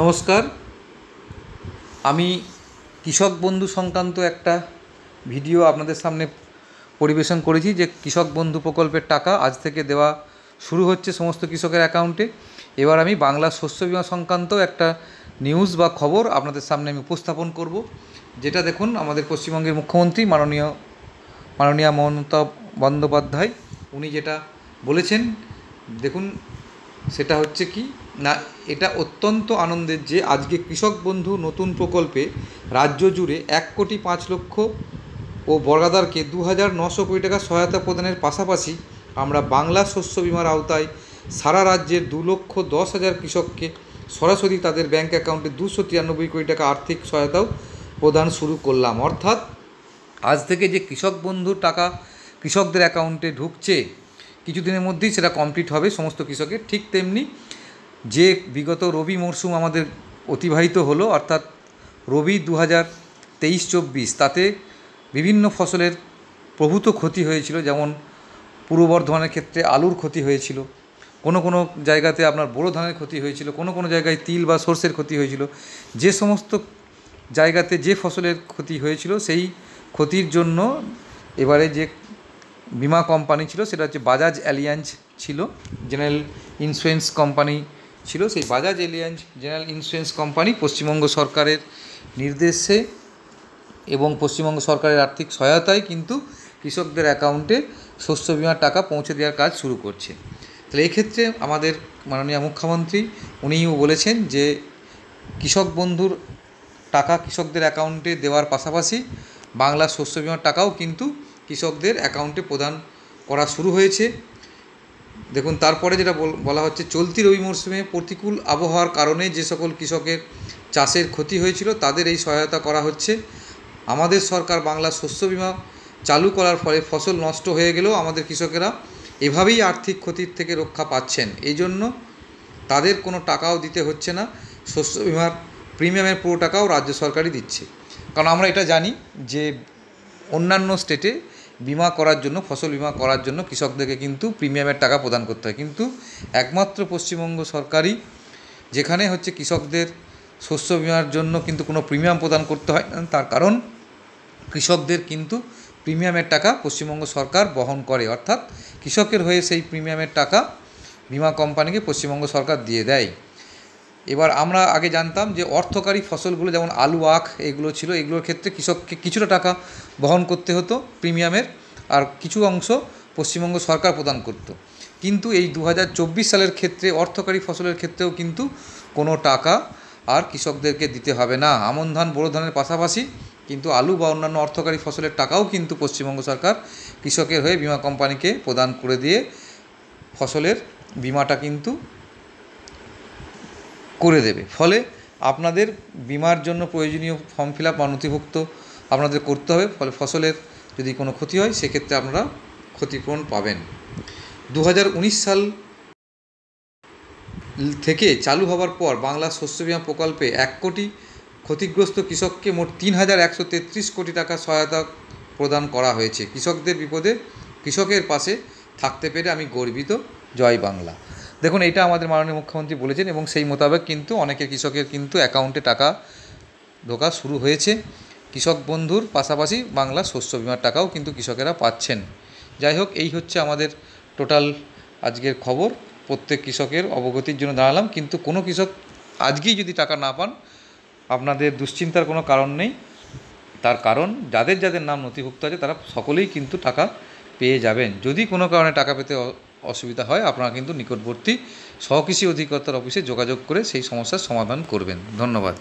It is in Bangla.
নমস্কার আমি কৃষক বন্ধু সংক্রান্ত একটা ভিডিও আপনাদের সামনে পরিবেশন করেছি যে কৃষক বন্ধু প্রকল্পের টাকা আজ থেকে দেওয়া শুরু হচ্ছে সমস্ত কৃষকের অ্যাকাউন্টে এবার আমি বাংলা শস্য বিমা সংক্রান্ত একটা নিউজ বা খবর আপনাদের সামনে আমি উপস্থাপন করব যেটা দেখুন আমাদের পশ্চিমবঙ্গের মুখ্যমন্ত্রী মাননীয় মাননীয়া মমতা বন্দ্যোপাধ্যায় উনি যেটা বলেছেন দেখুন সেটা হচ্ছে কি না এটা অত্যন্ত আনন্দের যে আজকে কৃষক বন্ধু নতুন প্রকল্পে রাজ্য জুড়ে এক কোটি পাঁচ লক্ষ ও বর্গাদারকে দু হাজার নশো কোটি টাকা সহায়তা প্রদানের পাশাপাশি আমরা বাংলা শস্য বিমার আওতায় সারা রাজ্যের দু লক্ষ দশ হাজার কৃষককে সরাসরি তাদের ব্যাঙ্ক অ্যাকাউন্টে দুশো তিরানব্বই কোটি টাকা আর্থিক সহায়তাও প্রদান শুরু করলাম অর্থাৎ আজ থেকে যে কৃষক বন্ধুর টাকা কৃষকদের অ্যাকাউন্টে ঢুকছে কিছুদিনের মধ্যেই সেটা কমপ্লিট হবে সমস্ত কৃষকের ঠিক তেমনি যে বিগত রবি মরশুম আমাদের অতিবাহিত হলো অর্থাৎ রবি দু হাজার তেইশ চব্বিশ তাতে বিভিন্ন ফসলের প্রভূত ক্ষতি হয়েছিল যেমন পূর্ব বর্ধমানের ক্ষেত্রে আলুর ক্ষতি হয়েছিল কোনো কোনো জায়গাতে আপনার বোরো ধানের ক্ষতি হয়েছিল কোনো কোনো জায়গায় তিল বা সর্ষের ক্ষতি হয়েছিল যে সমস্ত জায়গাতে যে ফসলের ক্ষতি হয়েছিল সেই ক্ষতির জন্য এবারে যে বিমা কোম্পানি ছিল সেটা হচ্ছে বাজাজ অ্যালিয়ান্স ছিল জেনারেল ইন্স্যুরেন্স কোম্পানি ছিল সেই Bajaj Allianz general insurance company পশ্চিমবঙ্গ সরকারের নির্দেশে এবং পশ্চিমবঙ্গ সরকারের আর্থিক সহায়তায় কিন্তু কৃষকদের অ্যাকাউন্টে শস্য বিমার টাকা পৌঁছে দেওয়ার কাজ শুরু করছে তাহলে এক্ষেত্রে আমাদের মাননীয় মুখ্যমন্ত্রী উনিও বলেছেন যে কৃষক বন্ধুর টাকা কৃষকদের অ্যাকাউন্টে দেওয়ার পাশাপাশি বাংলা শস্য বিমার টাকাও কিন্তু কৃষকদের অ্যাকাউন্টে প্রদান করা শুরু হয়েছে দেখুন তারপরে যেটা বলা হচ্ছে চলতি রবি মরশুমে প্রতিকূল আবহাওয়ার কারণে যে সকল কৃষকের চাষের ক্ষতি হয়েছিল তাদের এই সহায়তা করা হচ্ছে আমাদের সরকার বাংলা শস্য বিমা চালু করার ফলে ফসল নষ্ট হয়ে গেলেও আমাদের কৃষকেরা এভাবেই আর্থিক ক্ষতির থেকে রক্ষা পাচ্ছেন এই জন্য তাদের কোনো টাকাও দিতে হচ্ছে না শস্য বিমার প্রিমিয়ামের পুরো টাকাও রাজ্য সরকারই দিচ্ছে কারণ আমরা এটা জানি যে অন্যান্য স্টেটে বিমা করার জন্য ফসল বিমা করার জন্য কৃষকদেরকে কিন্তু প্রিমিয়ামের টাকা প্রদান করতে হয় কিন্তু একমাত্র পশ্চিমবঙ্গ সরকারই যেখানে হচ্ছে কৃষকদের শস্য বিমার জন্য কিন্তু কোনো প্রিমিয়াম প্রদান করতে হয় না তার কারণ কৃষকদের কিন্তু প্রিমিয়ামের টাকা পশ্চিমবঙ্গ সরকার বহন করে অর্থাৎ কৃষকের হয়ে সেই প্রিমিয়ামের টাকা বিমা কোম্পানিকে পশ্চিমবঙ্গ সরকার দিয়ে দেয় এবার আমরা আগে জানতাম যে অর্থকারী ফসলগুলো যেমন আলু আখ এগুলো ছিল এগুলোর ক্ষেত্রে কৃষককে কিছুটা টাকা বহন করতে হতো প্রিমিয়ামের আর কিছু অংশ পশ্চিমবঙ্গ সরকার প্রদান করত কিন্তু এই দু সালের ক্ষেত্রে অর্থকারী ফসলের ক্ষেত্রেও কিন্তু কোনো টাকা আর কৃষকদেরকে দিতে হবে না আমন ধান বোরো ধানের পাশাপাশি কিন্তু আলু বা অন্যান্য অর্থকারী ফসলের টাকাও কিন্তু পশ্চিমবঙ্গ সরকার কৃষকের হয়ে বিমা কোম্পানিকে প্রদান করে দিয়ে ফসলের বিমাটা কিন্তু করে দেবে ফলে আপনাদের বিমার জন্য প্রয়োজনীয় ফর্ম ফিল আপ বা নথিভুক্ত আপনাদের করতে হবে ফলে ফসলের যদি কোনো ক্ষতি হয় সেক্ষেত্রে আপনারা ক্ষতিপূরণ পাবেন দু সাল থেকে চালু হওয়ার পর বাংলা শস্য বিমা প্রকল্পে এক কোটি ক্ষতিগ্রস্ত কৃষককে মোট তিন হাজার একশো তেত্রিশ কোটি টাকা সহায়তা প্রদান করা হয়েছে কৃষকদের বিপদে কৃষকের পাশে থাকতে পেরে আমি গর্বিত জয় বাংলা দেখুন এটা আমাদের মাননীয় মুখ্যমন্ত্রী বলেছেন এবং সেই মোতাবেক কিন্তু অনেকে কৃষকের কিন্তু অ্যাকাউন্টে টাকা ঢোকা শুরু হয়েছে কৃষক বন্ধুর পাশাপাশি বাংলা শস্য বিমার টাকাও কিন্তু কৃষকেরা পাচ্ছেন যাই হোক এই হচ্ছে আমাদের টোটাল আজকের খবর প্রত্যেক কৃষকের অবগতির জন্য দাঁড়ালাম কিন্তু কোনো কৃষক আজকেই যদি টাকা না পান আপনাদের দুশ্চিন্তার কোনো কারণ নেই তার কারণ যাদের যাদের নাম নথিভুক্ত আছে তারা সকলেই কিন্তু টাকা পেয়ে যাবেন যদি কোনো কারণে টাকা পেতে অসুবিধা হয় আপনারা কিন্তু নিকটবর্তী সহকৃষি অধিকর্তার অফিসে যোগাযোগ করে সেই সমস্যার সমাধান করবেন ধন্যবাদ